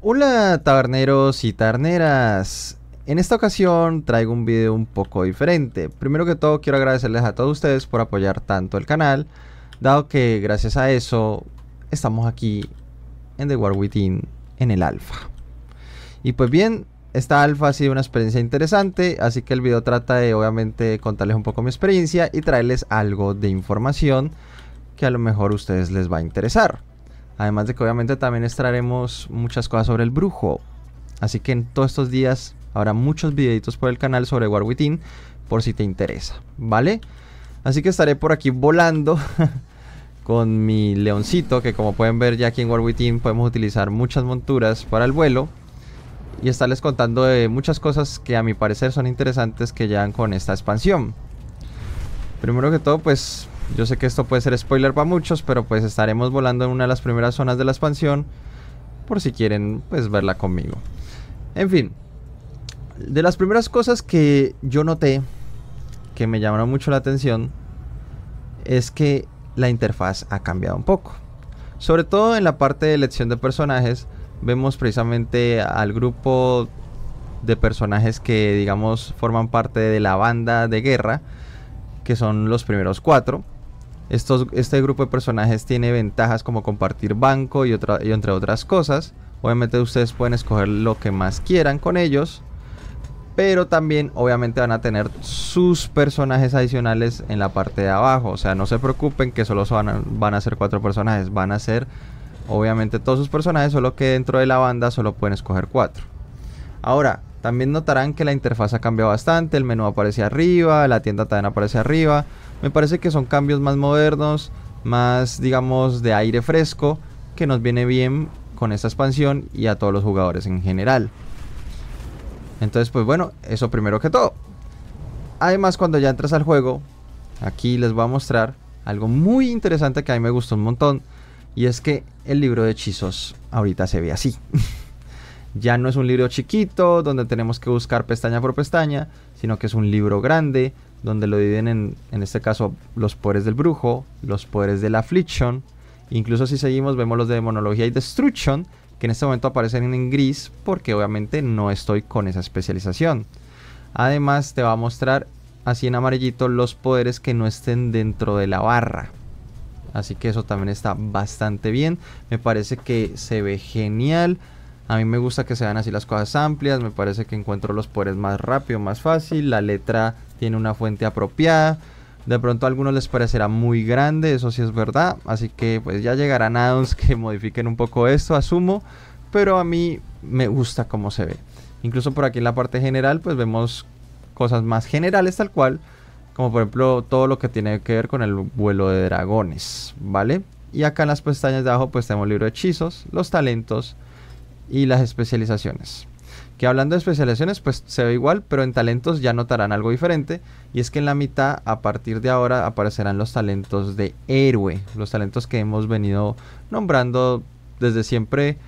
Hola taberneros y taberneras. En esta ocasión traigo un video un poco diferente. Primero que todo quiero agradecerles a todos ustedes por apoyar tanto el canal, dado que gracias a eso estamos aquí en The War Within en el alfa. Y pues bien, esta alfa ha sido una experiencia interesante, así que el video trata de obviamente contarles un poco mi experiencia y traerles algo de información que a lo mejor a ustedes les va a interesar. Además de que obviamente también extraeremos muchas cosas sobre el brujo. Así que en todos estos días habrá muchos videitos por el canal sobre War Within por si te interesa, ¿vale? Así que estaré por aquí volando con mi leoncito que como pueden ver ya aquí en War Within podemos utilizar muchas monturas para el vuelo y estarles contando muchas cosas que a mi parecer son interesantes que llegan con esta expansión. Primero que todo, pues yo sé que esto puede ser spoiler para muchos, pero pues estaremos volando en una de las primeras zonas de la expansión. Por si quieren, pues verla conmigo. En fin. De las primeras cosas que yo noté, que me llamaron mucho la atención, es que la interfaz ha cambiado un poco. Sobre todo en la parte de elección de personajes, vemos precisamente al grupo de personajes que digamos forman parte de la banda de guerra, que son los primeros cuatro este grupo de personajes tiene ventajas como compartir banco y, entre otras cosas. Obviamente ustedes pueden escoger lo que más quieran con ellos. Pero también obviamente van a tener sus personajes adicionales en la parte de abajo. O sea, no se preocupen que solo van a, van a ser cuatro personajes. Van a ser obviamente todos sus personajes, solo que dentro de la banda solo pueden escoger cuatro. Ahora, también notarán que la interfaz ha cambiado bastante, el menú aparece arriba, la tienda también aparece arriba. Me parece que son cambios más modernos, más digamos de aire fresco, que nos viene bien con esta expansión y a todos los jugadores en general. Entonces pues bueno, eso primero que todo. Además cuando ya entras al juego, aquí les voy a mostrar algo muy interesante que a mí me gustó un montón. Y es que el libro de hechizos ahorita se ve así. Ya no es un libro chiquito donde tenemos que buscar pestaña por pestaña, sino que es un libro grande donde lo dividen en, este caso los poderes del brujo, los poderes de la affliction, incluso si seguimos vemos los de demonología y destruction, que en este momento aparecen en gris porque obviamente no estoy con esa especialización. Además te va a mostrar así en amarillito los poderes que no estén dentro de la barra. Así que eso también está bastante bien. Me parece que se ve genial. A mí me gusta que se vean así las cosas amplias, me parece que encuentro los poderes más rápido, más fácil, la letra tiene una fuente apropiada. De pronto a algunos les parecerá muy grande, eso sí es verdad, así que pues ya llegarán addons que modifiquen un poco esto, asumo, pero a mí me gusta cómo se ve. Incluso por aquí en la parte general pues vemos cosas más generales tal cual, como por ejemplo todo lo que tiene que ver con el vuelo de dragones, ¿vale? Y acá en las pestañas de abajo pues tenemos libro de hechizos, los talentos, y las especializaciones. Que hablando de especializaciones, pues se ve igual, pero en talentos ya notarán algo diferente. Y es que en la mitad, a partir de ahora, aparecerán los talentos de héroe. Los talentos que hemos venido nombrando desde siempre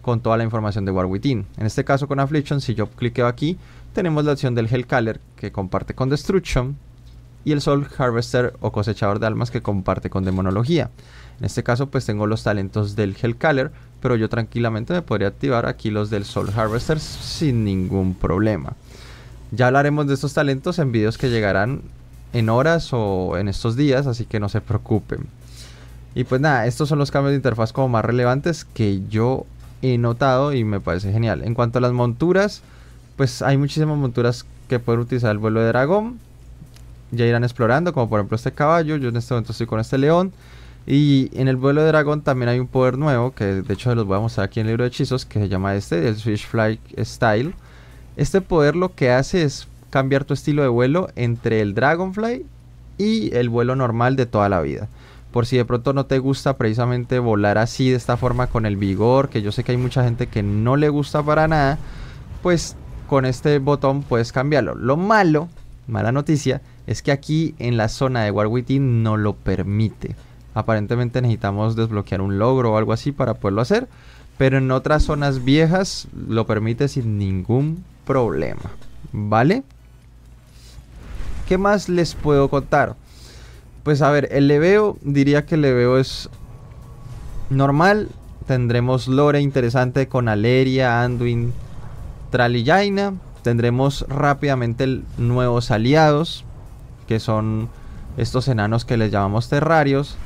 con toda la información de War Within. En este caso con Affliction, si yo cliqueo aquí, tenemos la opción del Hellcaller que comparte con Destruction y el Soul Harvester o cosechador de almas que comparte con Demonología. En este caso pues tengo los talentos del Hellcaller pero yo tranquilamente me podría activar aquí los del Soul Harvester sin ningún problema. Ya hablaremos de estos talentos en videos que llegarán en horas o en estos días, así que no se preocupen. Y pues nada, estos son los cambios de interfaz como más relevantes que yo he notado y me parece genial. En cuanto a las monturas, pues hay muchísimas monturas que pueden utilizar el vuelo de dragón. Ya irán explorando, como por ejemplo este caballo. Yo en este momento estoy con este león. Y en el vuelo de dragón también hay un poder nuevo, que de hecho los voy a mostrar aquí en el libro de hechizos, que se llama este, el Switch Fly Style. Este poder lo que hace es cambiar tu estilo de vuelo entre el Dragonfly y el vuelo normal de toda la vida. Por si de pronto no te gusta precisamente volar así de esta forma con el vigor, que yo sé que hay mucha gente que no le gusta para nada, pues con este botón puedes cambiarlo. Lo malo, mala noticia, es que aquí en la zona de War no lo permite. Aparentemente necesitamos desbloquear un logro o algo así para poderlo hacer. Pero en otras zonas viejas lo permite sin ningún problema. ¿Vale? ¿Qué más les puedo contar? Pues a ver, el leveo, diría que el leveo es normal. Tendremos lore interesante con Aleria, Anduin, Jaina Tendremos rápidamente nuevos aliados, que son estos enanos que les llamamos terrarios.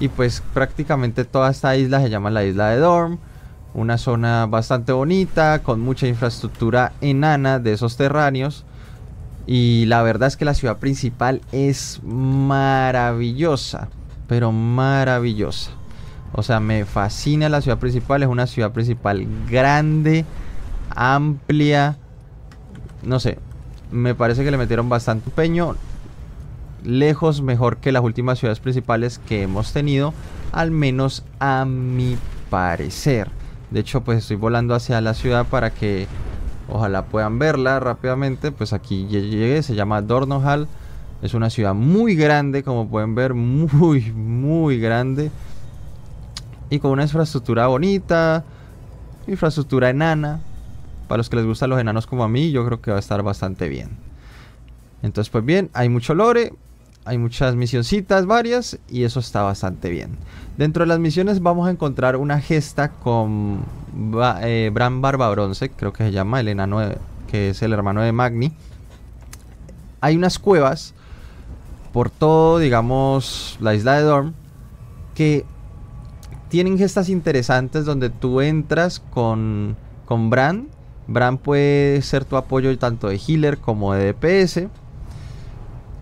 Y pues prácticamente toda esta isla se llama la isla de Dorm. Una zona bastante bonita, con mucha infraestructura enana de esos terráneos. Y la verdad es que la ciudad principal es maravillosa, pero maravillosa. O sea, me fascina la ciudad principal. Es una ciudad principal grande, amplia. No sé, me parece que le metieron bastante peño lejos mejor que las últimas ciudades principales que hemos tenido, al menos a mi parecer. De hecho, pues estoy volando hacia la ciudad para que ojalá puedan verla rápidamente. Pues aquí llegué, se llama Dornohal. Es una ciudad muy grande, como pueden ver, muy, muy grande. Y con una infraestructura bonita, infraestructura enana. Para los que les gustan los enanos como a mí, yo creo que va a estar bastante bien. Entonces, pues bien, hay mucho lore, hay muchas misioncitas varias y eso está bastante bien. Dentro de las misiones vamos a encontrar una gesta con eh, Bran Barba Bronce, creo que se llama, Elena 9, que es el hermano de Magni. Hay unas cuevas por todo, digamos, la isla de Dorm que tienen gestas interesantes donde tú entras con, con Bran. Bran puede ser tu apoyo tanto de healer como de DPS.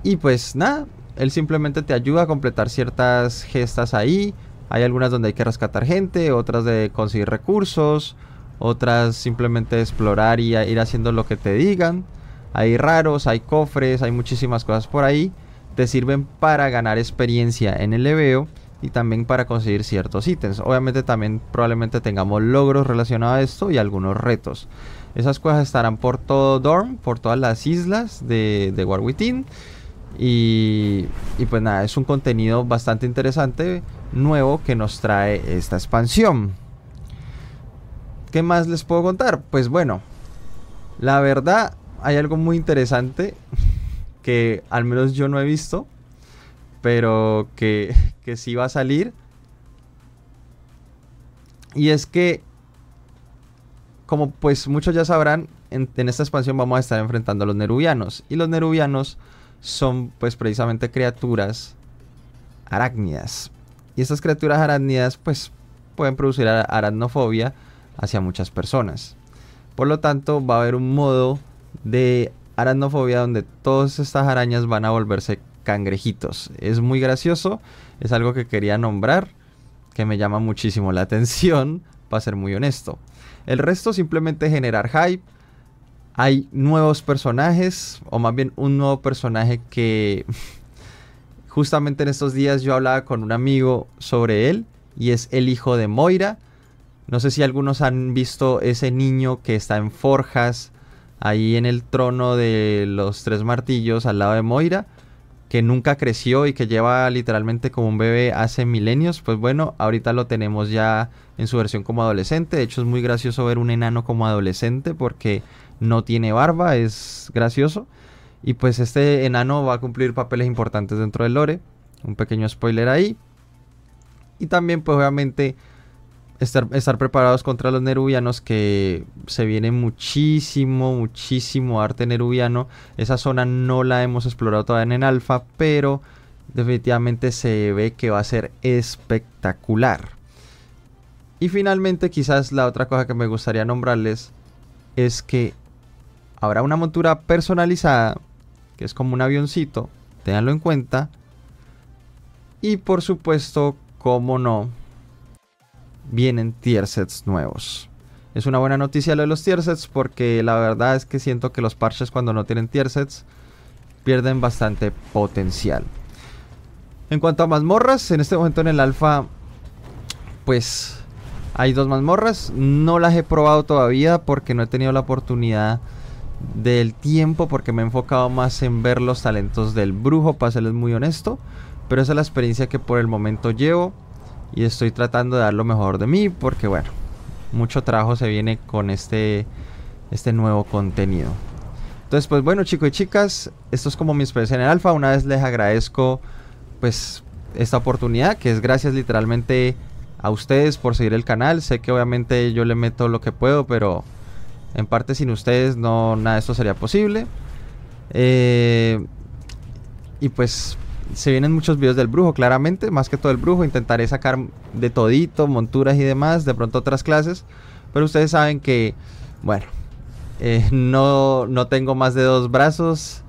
Y pues nada, él simplemente te ayuda a completar ciertas gestas ahí. Hay algunas donde hay que rescatar gente, otras de conseguir recursos, otras simplemente explorar y ir haciendo lo que te digan. Hay raros, hay cofres, hay muchísimas cosas por ahí. Te sirven para ganar experiencia en el leveo y también para conseguir ciertos ítems. Obviamente también probablemente tengamos logros relacionados a esto y algunos retos. Esas cosas estarán por todo Dorm, por todas las islas de, de Warwitin. Y, pues nada, es un contenido bastante interesante, nuevo, que nos trae esta expansión. ¿Qué más les puedo contar? Pues bueno, la verdad hay algo muy interesante que al menos yo no he visto, pero que, que sí va a salir. Y es que, como pues muchos ya sabrán, en, en esta expansión vamos a estar enfrentando a los nerubianos. Y los nerubianos son pues precisamente criaturas arácnidas. Y estas criaturas arácnidas pues pueden producir aracnofobia hacia muchas personas. Por lo tanto va a haber un modo de aracnofobia donde todas estas arañas van a volverse cangrejitos. Es muy gracioso, es algo que quería nombrar, que me llama muchísimo la atención, para ser muy honesto. El resto simplemente generar hype, hay nuevos personajes, o más bien un nuevo personaje que justamente en estos días yo hablaba con un amigo sobre él, y es el hijo de Moira. No sé si algunos han visto ese niño que está en Forjas, ahí en el trono de los tres martillos al lado de Moira que nunca creció y que lleva literalmente como un bebé hace milenios, pues bueno, ahorita lo tenemos ya en su versión como adolescente. De hecho, es muy gracioso ver un enano como adolescente porque no tiene barba, es gracioso. Y pues este enano va a cumplir papeles importantes dentro del lore. Un pequeño spoiler ahí. Y también, pues obviamente, estar, preparados contra los nerubianos que se viene muchísimo, muchísimo arte nerubiano. Esa zona no la hemos explorado todavía en alfa, pero definitivamente se ve que va a ser espectacular. Y finalmente quizás la otra cosa que me gustaría nombrarles es que habrá una montura personalizada, que es como un avioncito, tenganlo en cuenta. Y por supuesto, como no, vienen tier sets nuevos. Es una buena noticia lo de los tier sets porque la verdad es que siento que los parches cuando no tienen tier sets pierden bastante potencial. En cuanto a mazmorras, en este momento en el alfa pues hay dos mazmorras. No las he probado todavía porque no he tenido la oportunidad del tiempo porque me he enfocado más en ver los talentos del brujo, para serles muy honesto. Pero esa es la experiencia que por el momento llevo y estoy tratando de dar lo mejor de mí porque bueno, mucho trabajo se viene con este, este nuevo contenido. Entonces pues bueno chicos y chicas, esto es como mi experiencia en el alfa, una vez les agradezco pues esta oportunidad que es gracias literalmente a ustedes por seguir el canal, sé que obviamente yo le meto lo que puedo pero en parte sin ustedes no nada de esto sería posible. Eh, y pues se vienen muchos videos del brujo, claramente, más que todo el brujo. Intentaré sacar de todito, monturas y demás, de pronto otras clases. Pero ustedes saben que, bueno, eh, no, no tengo más de dos brazos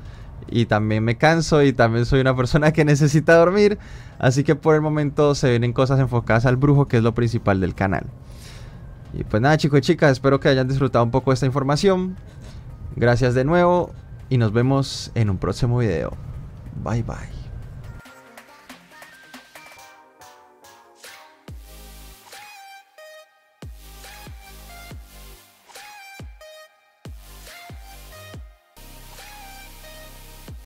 y también me canso y también soy una persona que necesita dormir. Así que por el momento se vienen cosas enfocadas al brujo, que es lo principal del canal. Y pues nada chicos y chicas, espero que hayan disfrutado un poco esta información. Gracias de nuevo y nos vemos en un próximo video. Bye bye.